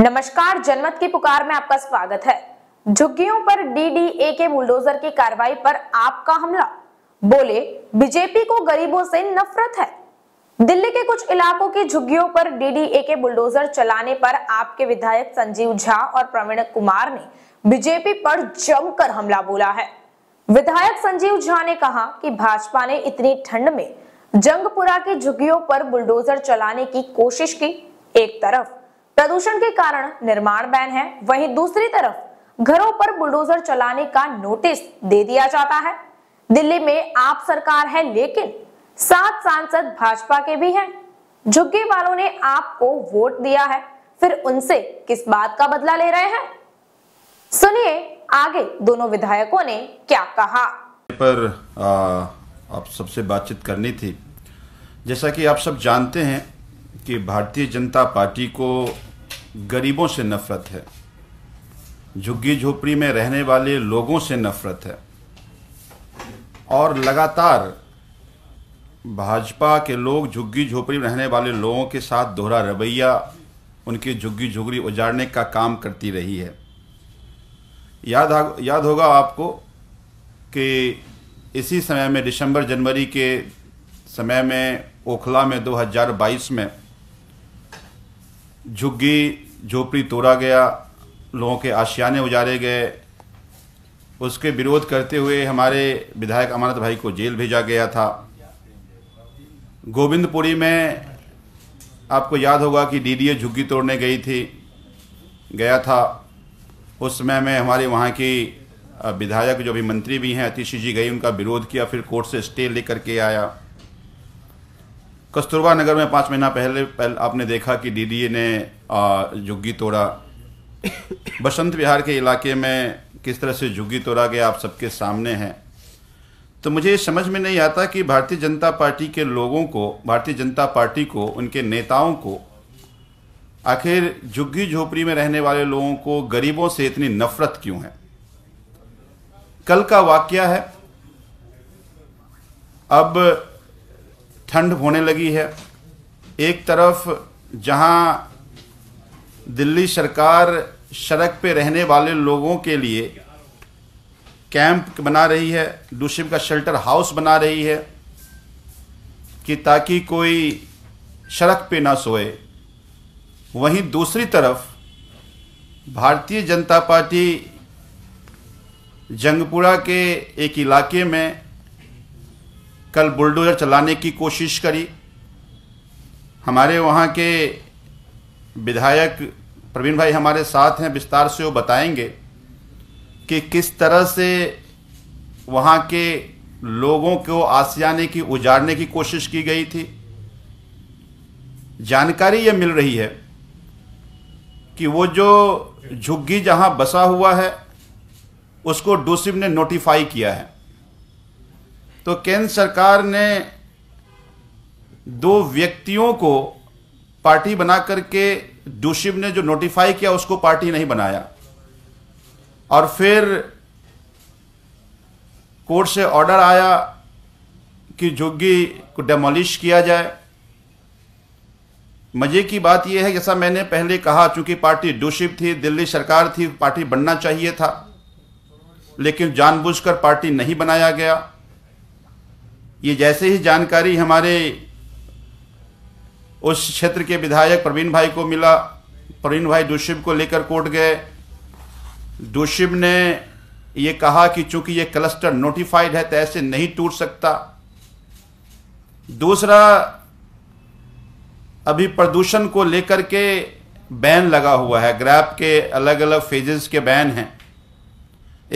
नमस्कार जनमत की पुकार में आपका स्वागत है झुग्गियों पर डीडीए के बुलडोजर की कार्रवाई पर आपका हमला बोले बीजेपी को गरीबों से नफरत है दिल्ली के कुछ इलाकों की झुग्गियों पर डीडीए के बुलडोजर चलाने पर आपके विधायक संजीव झा और प्रवीण कुमार ने बीजेपी पर जमकर हमला बोला है विधायक संजीव झा ने कहा कि भाजपा ने इतनी ठंड में जंगपुरा की झुग्गियों पर बुलडोजर चलाने की कोशिश की एक तरफ प्रदूषण के कारण निर्माण बैन है वहीं दूसरी तरफ घरों पर बुलडोजर चलाने का नोटिस दे दिया जाता है दिल्ली में आप सरकार है लेकिन सात सांसद भाजपा के भी हैं झुग्गी वालों ने आपको वोट दिया है फिर उनसे किस बात का बदला ले रहे हैं सुनिए आगे दोनों विधायकों ने क्या कहा पर आ, आप सबसे बातचीत करनी थी जैसा कि आप सब जानते हैं कि भारतीय जनता पार्टी को गरीबों से नफरत है झुग्गी झोपड़ी में रहने वाले लोगों से नफरत है और लगातार भाजपा के लोग झुग्गी झोपड़ी में रहने वाले लोगों के साथ दोहरा रवैया उनकी झुग्गी झुगड़ी उजाड़ने का काम करती रही है याद आ, याद होगा आपको कि इसी समय में दिसंबर जनवरी के समय में ओखला में 2022 में झुग्गी झोपड़ी तोड़ा गया लोगों के आशियाने उजारे गए उसके विरोध करते हुए हमारे विधायक अमानत भाई को जेल भेजा गया था गोविंदपुरी में आपको याद होगा कि डीडीए झुग्गी तोड़ने गई थी गया था उस समय में हमारे वहाँ की विधायक जो भी मंत्री भी हैं अतिशी जी गई उनका विरोध किया फिर कोर्ट से स्टे लेकर के आया कस्तूरबा नगर में पाँच महीना पहले पहले आपने देखा कि डीडीए ने झुग्गी तोड़ा बसंत विहार के इलाके में किस तरह से झुग्गी तोड़ा गया आप सबके सामने है तो मुझे ये समझ में नहीं आता कि भारतीय जनता पार्टी के लोगों को भारतीय जनता पार्टी को उनके नेताओं को आखिर झुग्गी झोपड़ी में रहने वाले लोगों को गरीबों से इतनी नफरत क्यों है कल का वाक्य है अब ठंड होने लगी है एक तरफ जहां दिल्ली सरकार सड़क पे रहने वाले लोगों के लिए कैंप बना रही है दूसरी का शेल्टर हाउस बना रही है कि ताकि कोई सड़क पे ना सोए वहीं दूसरी तरफ भारतीय जनता पार्टी जंगपुरा के एक इलाके में कल बुलडोजर चलाने की कोशिश करी हमारे वहाँ के विधायक प्रवीण भाई हमारे साथ हैं विस्तार से वो बताएंगे कि किस तरह से वहाँ के लोगों को आसियाने की उजाड़ने की कोशिश की गई थी जानकारी ये मिल रही है कि वो जो झुग्गी जहाँ बसा हुआ है उसको डूसिम ने नोटिफाई किया है तो केंद्र सरकार ने दो व्यक्तियों को पार्टी बना करके जोशिव ने जो नोटिफाई किया उसको पार्टी नहीं बनाया और फिर कोर्ट से ऑर्डर आया कि जोगी को डेमोलिश किया जाए मजे की बात यह है जैसा मैंने पहले कहा चूंकि पार्टी डोशिप थी दिल्ली सरकार थी पार्टी बनना चाहिए था लेकिन जानबूझकर पार्टी नहीं बनाया गया ये जैसे ही जानकारी हमारे उस क्षेत्र के विधायक प्रवीण भाई को मिला प्रवीण भाई दुष्यब को लेकर कोर्ट गए दुष्यब ने ये कहा कि चूंकि ये क्लस्टर नोटिफाइड है तो ऐसे नहीं टूट सकता दूसरा अभी प्रदूषण को लेकर के बैन लगा हुआ है ग्रैप के अलग अलग फेजेस के बैन हैं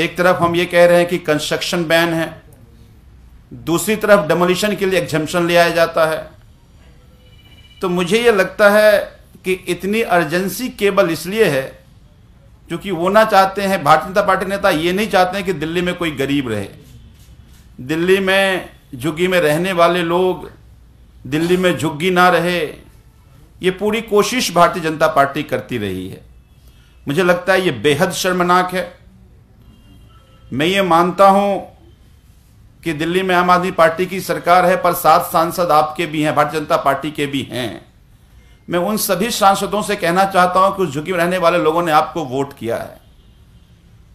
एक तरफ हम ये कह रहे हैं कि कंस्ट्रक्शन बैन है दूसरी तरफ डमोलिशन के लिए एग्जम्पन ले आया जाता है तो मुझे ये लगता है कि इतनी अर्जेंसी केवल इसलिए है क्योंकि वो ना चाहते हैं भारतीय जनता पार्टी नेता ये नहीं चाहते हैं कि दिल्ली में कोई गरीब रहे दिल्ली में झुग्गी में रहने वाले लोग दिल्ली में झुग्गी ना रहे ये पूरी कोशिश भारतीय जनता पार्टी करती रही है मुझे लगता है ये बेहद शर्मनाक है मैं ये मानता हूँ कि दिल्ली में आम आदमी पार्टी की सरकार है पर सात सांसद आपके भी हैं भारतीय जनता पार्टी के भी हैं मैं उन सभी सांसदों से कहना चाहता हूं कि उस झुकी में रहने वाले लोगों ने आपको वोट किया है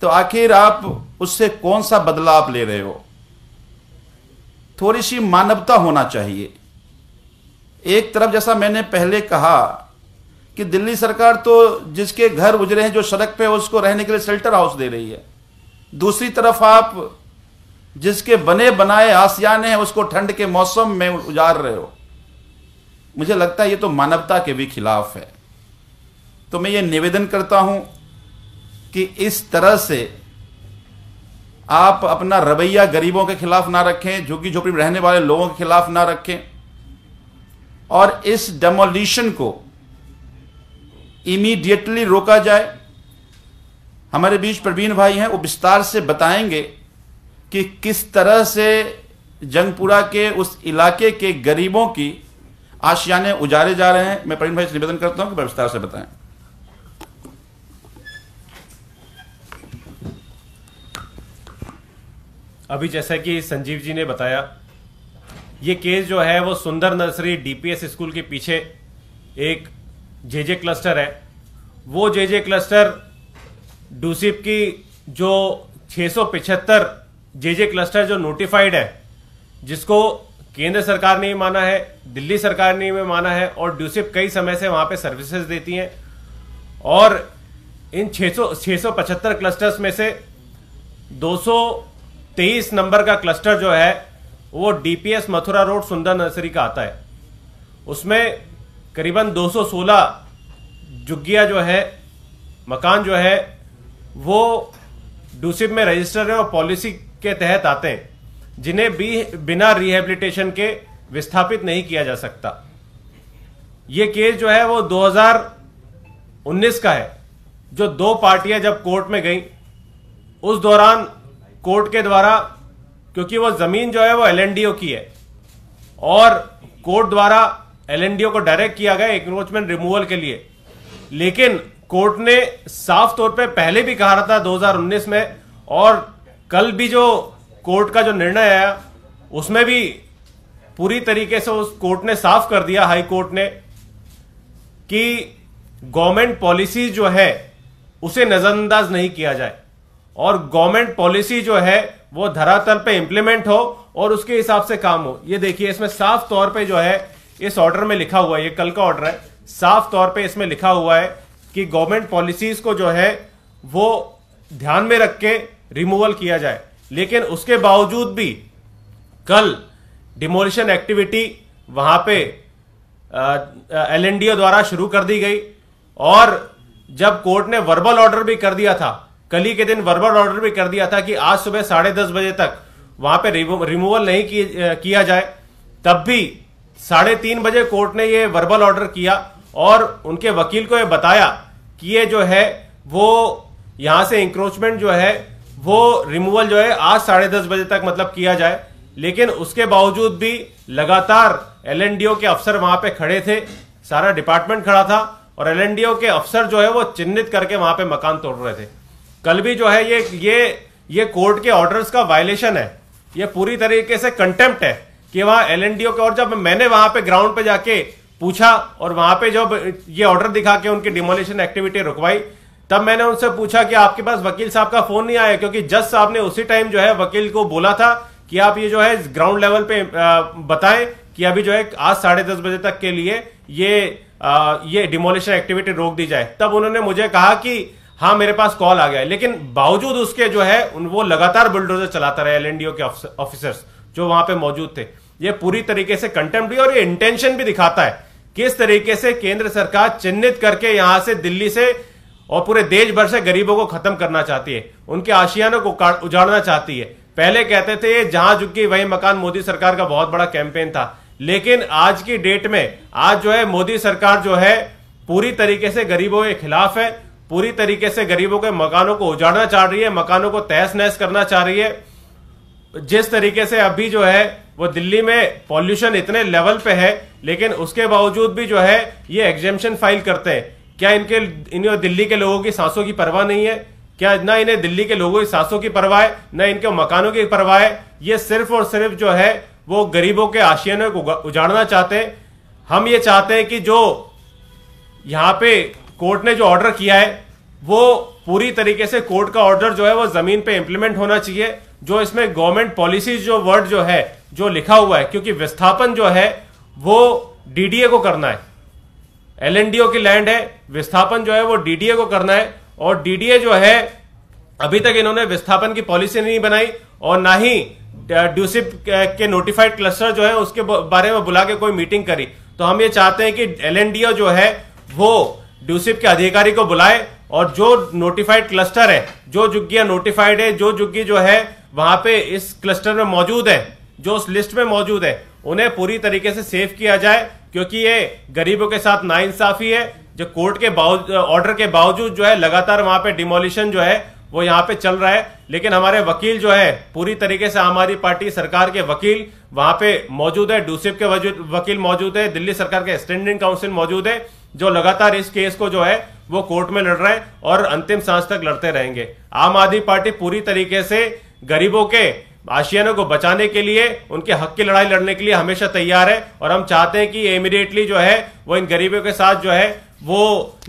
तो आखिर आप उससे कौन सा बदलाव ले रहे हो थोड़ी सी मानवता होना चाहिए एक तरफ जैसा मैंने पहले कहा कि दिल्ली सरकार तो जिसके घर उजरे हैं जो सड़क पे उसको रहने के लिए शेल्टर हाउस दे रही है दूसरी तरफ आप जिसके बने बनाए आसियाने हैं उसको ठंड के मौसम में उजार रहे हो मुझे लगता है ये तो मानवता के भी खिलाफ है तो मैं ये निवेदन करता हूं कि इस तरह से आप अपना रवैया गरीबों के खिलाफ ना रखें झुग्गी झोपड़ी में रहने वाले लोगों के खिलाफ ना रखें और इस डेमोलिशन को इमीडिएटली रोका जाए हमारे बीच प्रवीण भाई हैं वो विस्तार से बताएंगे कि किस तरह से जंगपुरा के उस इलाके के गरीबों की आशियाने उजारे जा रहे हैं मैं प्रवीण भाई से निवेदन करता हूं कि विस्तार से बताएं अभी जैसा कि संजीव जी ने बताया ये केस जो है वो सुंदर नर्सरी डीपीएस स्कूल के पीछे एक जेजे क्लस्टर है वो जेजे क्लस्टर डूसिप की जो छह जे जे क्लस्टर जो नोटिफाइड है जिसको केंद्र सरकार ने माना है दिल्ली सरकार ने भी माना है और ड्यूसिप कई समय से वहां पे सर्विसेज देती हैं और इन 600 सौ क्लस्टर्स में से 223 नंबर का क्लस्टर जो है वो DPS Mathura road Sunder nursery का आता है उसमें करीबन 216 सौ जो है मकान जो है वो डूसिप में रजिस्टर है और पॉलिसी के तहत आते हैं जिन्हें भी बिना रिहेबिलिटेशन के विस्थापित नहीं किया जा सकता ये केस जो है वो 2019 का है जो दो पार्टियां जब कोर्ट में गई उस दौरान कोर्ट के द्वारा क्योंकि वो जमीन जो है वो एलएनडीओ की है और कोर्ट द्वारा एलएनडीओ को डायरेक्ट किया गया एक्रोचमेंट रिमूवल के लिए लेकिन कोर्ट ने साफ तौर पे पहले भी कहा था 2019 में और कल भी जो कोर्ट का जो निर्णय आया उसमें भी पूरी तरीके से उस कोर्ट ने साफ कर दिया हाई कोर्ट ने कि गवर्नमेंट पॉलिसी जो है उसे नजरअंदाज नहीं किया जाए और गवर्नमेंट पॉलिसी जो है वो धरातल पे इंप्लीमेंट हो और उसके हिसाब से काम हो ये देखिए इसमें साफ तौर पे जो है इस ऑर्डर में लिखा हुआ है ये कल का ऑर्डर है साफ तौर पे इसमें लिखा हुआ है कि गवर्नमेंट पॉलिसीज को जो है वो ध्यान में रख के रिमूवल किया जाए लेकिन उसके बावजूद भी कल डिमोलिशन एक्टिविटी वहां पे एल एन द्वारा शुरू कर दी गई और जब कोर्ट ने वर्बल ऑर्डर भी कर दिया था कल ही के दिन वर्बल ऑर्डर भी कर दिया था कि आज सुबह साढ़े दस बजे तक वहां पे रिमूवल नहीं किया जाए तब भी साढ़े तीन बजे कोर्ट ने ये वर्बल ऑर्डर किया और उनके वकील को ये बताया कि ये जो है वो यहां से इंक्रोचमेंट जो है वो रिमूवल जो है आज साढ़े दस बजे तक मतलब किया जाए लेकिन उसके बावजूद भी लगातार एलएनडीओ के अफसर वहां पे खड़े थे सारा डिपार्टमेंट खड़ा था और एलएनडीओ के अफसर जो है वो चिन्हित करके वहां पे मकान तोड़ रहे थे कल भी जो है ये ये ये कोर्ट के ऑर्डर्स का वायलेशन है ये पूरी तरीके से कंटेम्प्ट है कि वहां एलएनडीओ के और जब मैंने वहां पे ग्राउंड पे जाके पूछा और वहां पे जब ये ऑर्डर दिखा के उनकी डिमोलिशन एक्टिविटी रुकवाई तब मैंने उनसे पूछा कि आपके पास वकील साहब का फोन नहीं आया क्योंकि जज साहब ने उसी टाइम जो है वकील को बोला था कि आप ये जो है ग्राउंड लेवल पे बताएं कि अभी जो है आज साढ़े दस बजे तक के लिए ये आ, ये डिमोलिशन एक्टिविटी रोक दी जाए तब उन्होंने मुझे कहा कि हाँ मेरे पास कॉल आ गया है लेकिन बावजूद उसके जो है उन वो लगातार बुलडोजर चलाता रहे एलएनडीओ के ऑफिसर्स जो वहां पे मौजूद थे ये पूरी तरीके से कंटेम भी और ये इंटेंशन भी दिखाता है किस तरीके से केंद्र सरकार चिन्हित करके यहां से दिल्ली से और पूरे देश भर से गरीबों को खत्म करना चाहती है उनके आशियानों को उजाड़ना चाहती है पहले कहते थे जहां झुकी वही मकान मोदी सरकार का बहुत बड़ा कैंपेन था लेकिन आज की डेट में आज जो है मोदी सरकार जो है पूरी तरीके से गरीबों के खिलाफ है पूरी तरीके से गरीबों के मकानों को उजाड़ना चाह रही है मकानों को तहस नहस करना चाह रही है जिस तरीके से अभी जो है वो दिल्ली में पॉल्यूशन इतने लेवल पे है लेकिन उसके बावजूद भी जो है ये एग्जेम्पन फाइल करते हैं क्या इनके इन्हें दिल्ली के लोगों की सांसों की परवाह नहीं है क्या ना इन्हें दिल्ली के लोगों की सांसों की परवाह है ना इनके मकानों की परवाह है ये सिर्फ और सिर्फ जो है वो गरीबों के आशियानों को उजाड़ना चाहते हैं हम ये चाहते हैं कि जो यहाँ पे कोर्ट ने जो ऑर्डर किया है वो पूरी तरीके से कोर्ट का ऑर्डर जो है वो जमीन पे इम्प्लीमेंट होना चाहिए जो इसमें गवर्नमेंट पॉलिसीज जो वर्ड जो है जो लिखा हुआ है क्योंकि विस्थापन जो है वो डीडीए को करना है एलएनडीओ की लैंड है विस्थापन जो है वो डीडीए को करना है और डीडीए जो है अभी तक इन्होंने विस्थापन की पॉलिसी नहीं बनाई और ना ही ड्यूसिप के नोटिफाइड क्लस्टर जो है उसके बारे में बुला के कोई मीटिंग करी तो हम ये चाहते हैं कि एलएनडीओ जो है वो ड्यूसिप के अधिकारी को बुलाए और जो नोटिफाइड क्लस्टर है जो जुग्गिया नोटिफाइड है जो जुग्गी जो है वहां पे इस क्लस्टर में मौजूद है जो उस लिस्ट में मौजूद है उन्हें पूरी तरीके से सेव किया जाए क्योंकि ये गरीबों के साथ नाइंसाफी है जो कोर्ट के ऑर्डर के बावजूद जो है लगातार वहां पे डिमोलिशन जो है वो यहाँ पे चल रहा है लेकिन हमारे वकील जो है पूरी तरीके से हमारी पार्टी सरकार के वकील वहां पे मौजूद है डूसिप के वकील मौजूद है दिल्ली सरकार के स्टैंडिंग काउंसिल मौजूद है जो लगातार इस केस को जो है वो कोर्ट में लड़ रहे हैं और अंतिम सांस तक लड़ते रहेंगे आम आदमी पार्टी पूरी तरीके से गरीबों के आशियानों को बचाने के लिए उनके हक की लड़ाई लड़ने के लिए हमेशा तैयार है और हम चाहते हैं कि इमिडिएटली जो है वो इन गरीबों के साथ जो है वो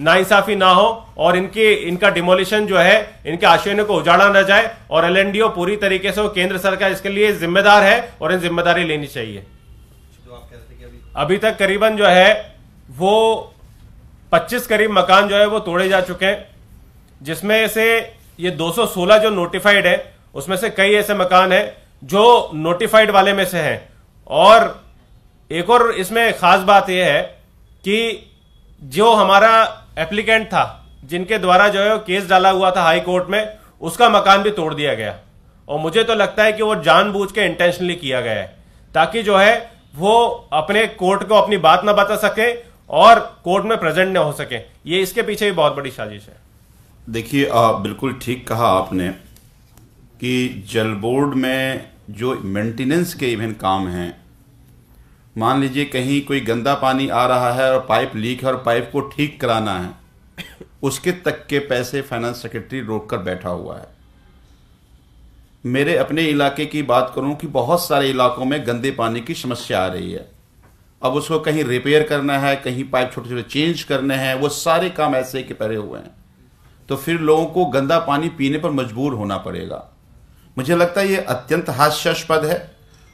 नाइंसाफी ना हो और इनके इनका डिमोलिशन जो है इनके आशियानों को उजाड़ा ना जाए और एलएनडीओ पूरी तरीके से केंद्र सरकार इसके लिए जिम्मेदार है और इन जिम्मेदारी लेनी चाहिए अभी तक करीबन जो है वो 25 करीब मकान जो है वो तोड़े जा चुके हैं जिसमें से ये 216 जो नोटिफाइड है उसमें से कई ऐसे मकान हैं जो नोटिफाइड वाले में से हैं और एक और इसमें खास बात यह है कि जो हमारा एप्लीकेंट था जिनके द्वारा जो है केस डाला हुआ था हाई कोर्ट में उसका मकान भी तोड़ दिया गया और मुझे तो लगता है कि वो जानबूझ के इंटेंशनली किया गया है ताकि जो है वो अपने कोर्ट को अपनी बात ना बता सके और कोर्ट में प्रेजेंट ना हो सके ये इसके पीछे भी बहुत बड़ी साजिश है देखिए बिल्कुल ठीक कहा आपने कि जल बोर्ड में जो मेंटेनेंस के इवन काम हैं मान लीजिए कहीं कोई गंदा पानी आ रहा है और पाइप लीक है और पाइप को ठीक कराना है उसके तक के पैसे फाइनेंस सेक्रेटरी रोक कर बैठा हुआ है मेरे अपने इलाके की बात करूं कि बहुत सारे इलाकों में गंदे पानी की समस्या आ रही है अब उसको कहीं रिपेयर करना है कहीं पाइप छोटे छोटे चेंज करने हैं वो सारे काम ऐसे के पड़े हुए हैं तो फिर लोगों को गंदा पानी पीने पर मजबूर होना पड़ेगा मुझे लगता है ये अत्यंत हास्यास्पद है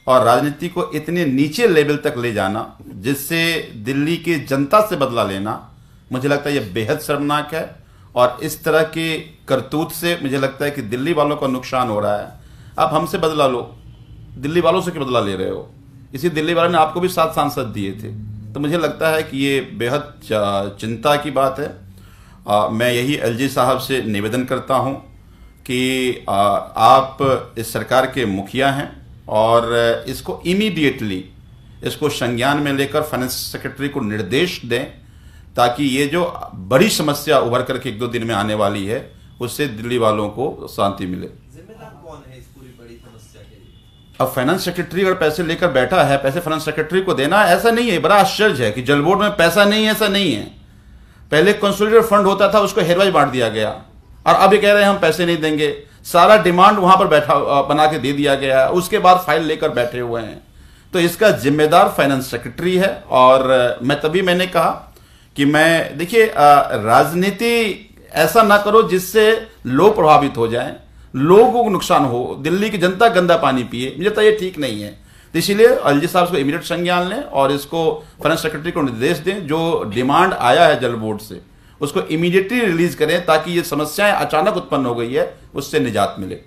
और राजनीति को इतने नीचे लेवल तक ले जाना जिससे दिल्ली की जनता से बदला लेना मुझे लगता है ये बेहद शर्मनाक है और इस तरह के करतूत से मुझे लगता है कि दिल्ली वालों का नुकसान हो रहा है आप हमसे बदला लो दिल्ली वालों से क्यों बदला ले रहे हो इसी दिल्ली वालों ने आपको भी सात सांसद दिए थे तो मुझे लगता है कि ये बेहद चिंता की बात है आ, मैं यही एलजी साहब से निवेदन करता हूँ कि आप इस सरकार के मुखिया हैं और इसको इमीडिएटली इसको संज्ञान में लेकर फाइनेंस सेक्रेटरी को निर्देश दें ताकि ये जो बड़ी समस्या उभर करके एक दो दिन में आने वाली है उससे दिल्ली वालों को शांति मिले अब फाइनेंस सेक्रेटरी अगर पैसे लेकर बैठा है पैसे फाइनेंस सेक्रेटरी को देना ऐसा नहीं है बड़ा आश्चर्य है कि जल बोर्ड में पैसा नहीं है ऐसा नहीं है पहले कंसोलिडेटर फंड होता था उसको हेरवाइज बांट दिया गया और अब ये कह रहे हैं हम पैसे नहीं देंगे सारा डिमांड वहां पर बैठा बना के दे दिया गया है उसके बाद फाइल लेकर बैठे हुए हैं तो इसका जिम्मेदार फाइनेंस सेक्रेटरी है और मैं तभी मैंने कहा कि मैं देखिए राजनीति ऐसा ना करो जिससे लोग प्रभावित हो जाएं लोगों को नुकसान हो दिल्ली की जनता गंदा पानी पिए मुझे तो ये ठीक नहीं है तो इसीलिए जी साहब इसको इमीडिएट संज्ञान लें और इसको फाइनेंस सेक्रेटरी को निर्देश दें जो डिमांड आया है जल बोर्ड से उसको इमीडिएटली रिलीज करें ताकि ये समस्याएं अचानक उत्पन्न हो गई है उससे निजात मिले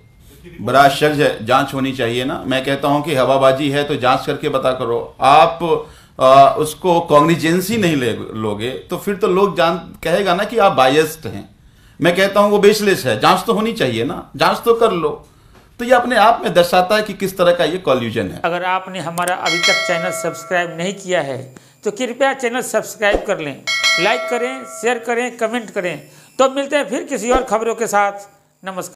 बड़ा आश्चर्य है जांच होनी चाहिए ना मैं कहता हूं कि हवाबाजी है तो जांच करके बता करो आप आ, उसको कॉग्निजेंसी नहीं ले लोगे तो फिर तो लोग जान कहेगा ना कि आप बायस्ड हैं मैं कहता हूं वो बेसलेस है जांच तो होनी चाहिए ना जांच तो कर लो तो ये अपने आप में दर्शाता है कि किस तरह का ये कॉल्यूजन है अगर आपने हमारा अभी तक चैनल सब्सक्राइब नहीं किया है तो कृपया चैनल सब्सक्राइब कर लें लाइक करें शेयर करें कमेंट करें तो मिलते हैं फिर किसी और खबरों के साथ नमस्कार